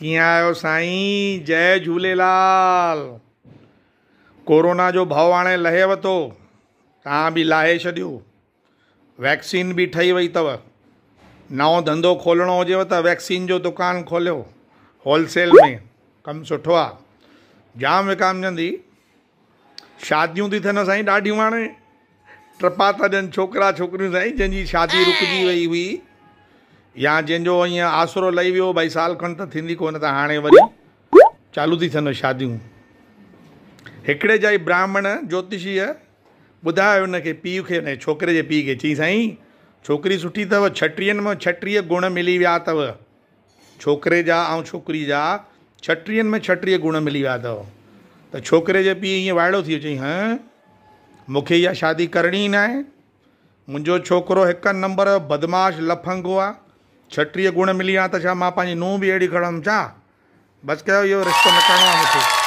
कीअं आहियो साईं जय झूलेलाल कोरोना जो भाव हाणे लहेव थो तव्हां बि लाहे छॾियो वैक्सीन बि ठही वई अथव नओं धंधो खोलणो हुजेव त वैक्सीन जो दुकानु खोलियो होलसेल में कमु सुठो आहे जाम विकामजंदी शादियूं थी थियनि साईं ॾाढियूं हाणे टपा था ॾियनि छोकिरा छोकिरियूं साईं जंहिंजी शादी रुकिजी वई हुई या जंहिंजो ईअं आसिरो लही वियो भई साल खनि त थींदी कोन त हाणे वरी चालू थी थियनि शादियूं हिकिड़े जा ई ब्राह्मण ज्योतिषीअ ॿुधायो हुनखे पीउ खे छोकिरे जे पीउ खे चई साईं छोकिरी सुठी अथव छटीहनि में छटीह गुण मिली विया अथव छोकिरे जा ऐं छोकिरी जा छटीहनि में छटीह गुण मिली विया अथव त छोकिरे जे पीउ ईअं वाइड़ो थी वियो चई हा मूंखे इहा शादी करणी ई न आहे मुंहिंजो छोकिरो हिकु नंबर बदमाश लफ़ंगो आहे छटीह गुण मिली त छा मां पंहिंजी ಮಿಲಿಯಾತ बि अहिड़ी ನೋವು छा बसि कयो इहो रिश्तो ಇವ आहे मूंखे